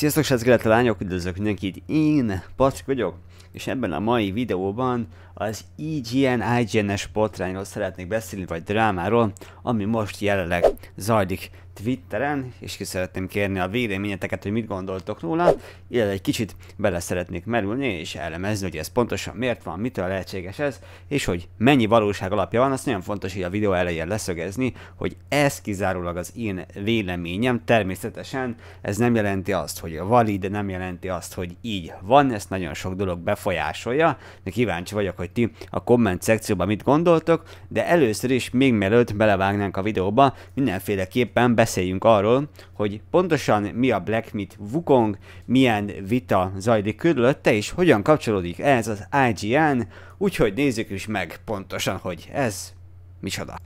Sziasztok, srácok, lányok, üdvözlök mindenkit, én Patrik vagyok, és ebben a mai videóban az IGN IGN-es botrányról szeretnék beszélni, vagy drámáról, ami most jelenleg zajlik Twitteren, és ki szeretném kérni a véleményeteket, hogy mit gondoltok róla, illetve egy kicsit bele szeretnék merülni, és elemezni, hogy ez pontosan miért van, mitől lehetséges ez, és hogy mennyi valóság alapja van, azt nagyon fontos hogy a videó elején leszögezni, hogy ez kizárólag az én véleményem, természetesen ez nem jelenti azt, hogy a valid, nem jelenti azt, hogy így van, ezt nagyon sok dolog befolyásolja, de kíváncsi vagyok, hogy ti a komment szekcióban mit gondoltok, de először is, még mielőtt belevágnánk a videóba, mindenféleképpen beszéljünk arról, hogy pontosan mi a Black Myth Wukong, milyen vita zajlik körülötte, és hogyan kapcsolódik ez az IGN, úgyhogy nézzük is meg pontosan, hogy ez micsoda.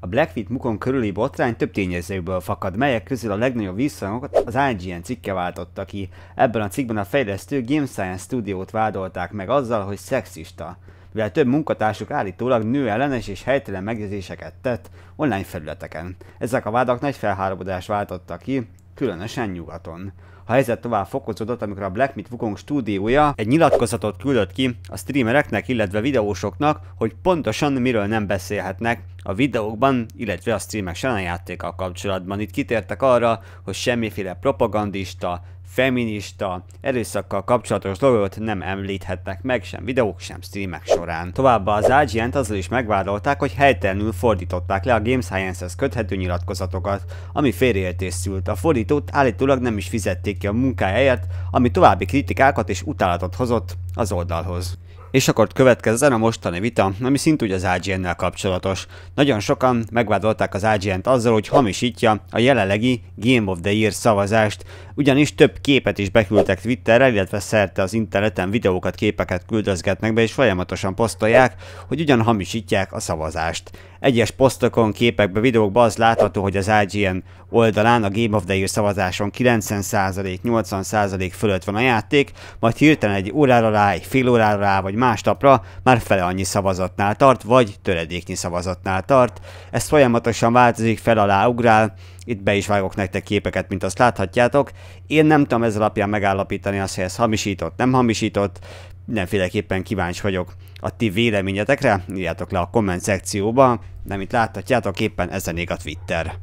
A Black Meat Wukong körüli botrány több tényezőből fakad, melyek közül a legnagyobb visszhangokat az IGN cikke váltotta ki. Ebben a cikkben a fejlesztő Game Science Studio-t vádolták meg azzal, hogy szexista mivel több munkatársuk állítólag nő ellenes és helytelen megjegyzéseket tett online felületeken. Ezek a vádak nagy felháborodást váltottak ki, különösen nyugaton. A helyzet tovább fokozódott, amikor a Black Meat Wukong stúdiója egy nyilatkozatot küldött ki a streamereknek, illetve videósoknak, hogy pontosan miről nem beszélhetnek a videókban, illetve a streamek során a kapcsolatban. Itt kitértek arra, hogy semmiféle propagandista, feminista erőszakkal kapcsolatos dolgot nem említhetnek meg sem videók, sem streamek során. Továbbá az ign azzal is megvádolták, hogy helytelenül fordították le a Game Science-hez köthető nyilatkozatokat, ami félreértés szült. A fordítót állítólag nem is fizették ki a munkájáért, ami további kritikákat és utálatot hozott az oldalhoz. És akkor következzen a mostani vita, ami szintúgy az IGN-nel kapcsolatos. Nagyon sokan megvádolták az IGN-t azzal, hogy hamisítja a jelenlegi Game of the Year szavazást, ugyanis több képet is beküldtek Twitterre, illetve szerte az interneten videókat, képeket küldözgetnek be, és folyamatosan posztolják, hogy ugyan hamisítják a szavazást. Egyes posztokon, képekbe, videókban az látható, hogy az IGN oldalán a Game of the Year szavazáson 90%, 80% fölött van a játék, majd hirtelen egy órára rá, egy fél órára rá, vagy másnapra már fele annyi szavazatnál tart, vagy töredéknyi szavazatnál tart. Ez folyamatosan változik, fel alá ugrál, itt be is vágok nektek képeket, mint azt láthatjátok. Én nem tudom ez alapján megállapítani azt, hogy ez hamisított, nem hamisított, mindenféleképpen kíváncsi vagyok a ti véleményetekre, írjátok le a komment szekcióba, de mint láthatjátok éppen ég a Twitter.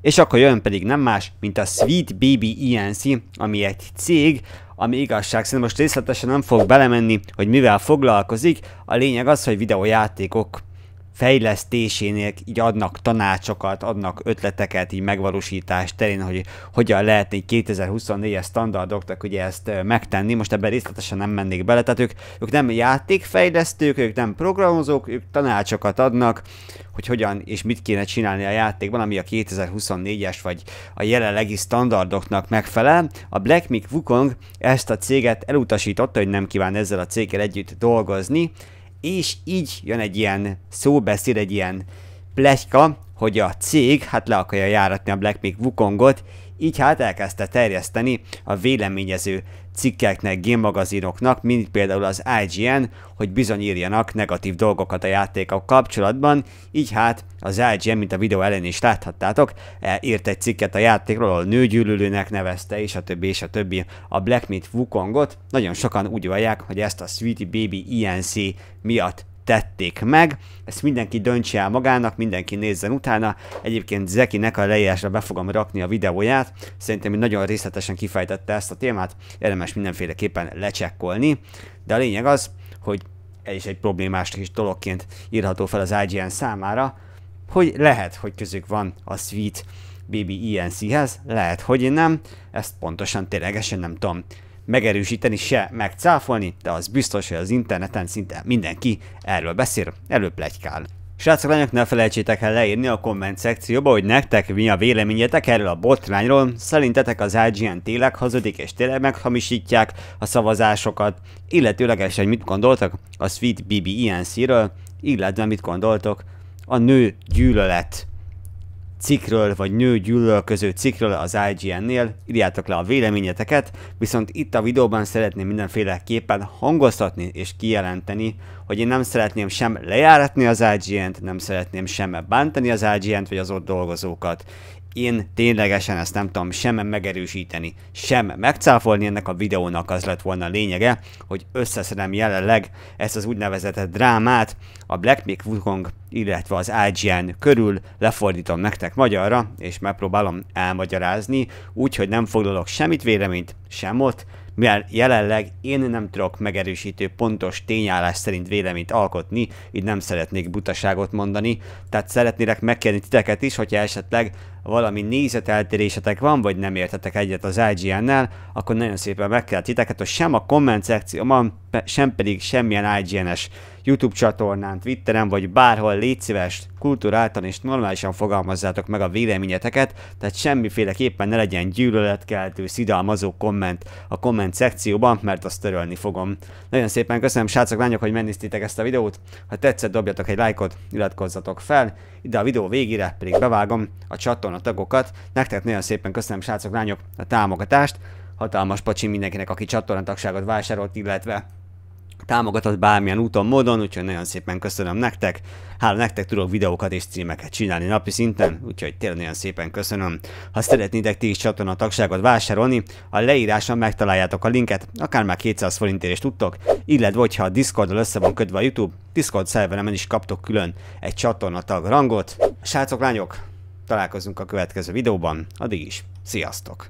És akkor jön pedig nem más, mint a Sweet Baby Inc., e ami egy cég, ami igazság szerint most részletesen nem fog belemenni, hogy mivel foglalkozik, a lényeg az, hogy videójátékok fejlesztésénél így adnak tanácsokat, adnak ötleteket, így megvalósítás terén, hogy hogyan lehetne 2024-es standardoknak ugye ezt megtenni, most ebben részletesen nem mennék bele, tehát ők, ők nem játékfejlesztők, ők nem programozók, ők tanácsokat adnak, hogy hogyan és mit kéne csinálni a játékban, ami a 2024-es vagy a jelenlegi standardoknak megfelel. A Black Mick Wukong ezt a céget elutasította, hogy nem kíván ezzel a céggel együtt dolgozni, és így jön egy ilyen szóbeszéd, egy ilyen pletyka, hogy a cég hát le akarja járatni a Black Milk Wukongot, így hát elkezdte terjeszteni a véleményező cikkeknek, gémmagazinoknak, mint például az IGN, hogy bizony írjanak negatív dolgokat a játékok kapcsolatban, így hát az IGN, mint a videó ellen is láthattátok, e, írt egy cikket a játékról, ahol nőgyűlölőnek nevezte, és a többi, és a többi a Black Meat Wukongot. Nagyon sokan úgy vallják, hogy ezt a Sweetie Baby INC e miatt tették meg. Ezt mindenki döntse el magának, mindenki nézzen utána. Egyébként Zekinek a leírásra be fogom rakni a videóját. Szerintem nagyon részletesen kifejtette ezt a témát, érdemes mindenféleképpen lecsekkolni. De a lényeg az, hogy ez is egy problémás kis dologként írható fel az IGN számára, hogy lehet, hogy közük van a Sweet Baby INC-hez, e lehet, hogy nem, ezt pontosan ténylegesen nem tudom megerősíteni, se megcáfolni, de az biztos, hogy az interneten szinte mindenki erről beszél, előbb legykál. Srácok, lányok, ne felejtsétek el leírni a komment szekcióba, hogy nektek mi a véleményetek erről a botrányról, szerintetek az IGN tényleg hazudik és tényleg meghamisítják a szavazásokat, illetőlegesen mit gondoltak a Sweet BB enc ről illetve mit gondoltok a nő gyűlölet Cikről vagy nő gyűlölköző cikről az IGN-nél, írjátok le a véleményeteket, viszont itt a videóban szeretném mindenféleképpen hangoztatni és kijelenteni, hogy én nem szeretném sem lejáratni az IGN-t, nem szeretném sem bántani az IGN-t, vagy az ott dolgozókat. Én ténylegesen ezt nem tudom sem megerősíteni, sem megcáfolni, ennek a videónak az lett volna a lényege, hogy összeszedem jelenleg ezt az úgynevezett drámát a Black Mick Wukong, illetve az IGN körül, lefordítom nektek magyarra, és megpróbálom elmagyarázni, úgyhogy nem foglalok semmit véleményt, sem ott, mivel jelenleg én nem tudok megerősítő pontos tényállás szerint véleményt alkotni, így nem szeretnék butaságot mondani, tehát szeretnélek megkérni titeket is, hogyha esetleg valami nézeteltérésetek van, vagy nem értetek egyet az IGN-nel, akkor nagyon szépen meg kell titeket, hogy sem a komment szekcióban, sem pedig semmilyen IGN-es YouTube csatornán, Twitteren, vagy bárhol légy szíves, kulturáltan és normálisan fogalmazzátok meg a véleményeteket, tehát semmiféleképpen ne legyen gyűlöletkeltő, szidalmazó komment a komment szekcióban, mert azt törölni fogom. Nagyon szépen köszönöm, srácok, lányok, hogy megnéztétek ezt a videót. Ha tetszett, dobjatok egy lájkot, iratkozzatok fel. Ide a videó végére pedig bevágom a csatornát a tagokat. Nektek nagyon szépen köszönöm, srácok, lányok, a támogatást. Hatalmas pacsi mindenkinek, aki csatornatagságot vásárolt, illetve támogatott bármilyen úton, módon, úgyhogy nagyon szépen köszönöm nektek. Hála nektek tudok videókat és címeket csinálni napi szinten, úgyhogy tényleg nagyon szépen köszönöm. Ha szeretnétek ti is csatorna tagságot vásárolni, a leírásban megtaláljátok a linket, akár már 200 forintért is tudtok, illetve hogyha a Discordról össze van kötve a YouTube, Discord szerveremen is kaptok külön egy csatornatag rangot. Srácok, lányok, Találkozunk a következő videóban, addig is. Sziasztok!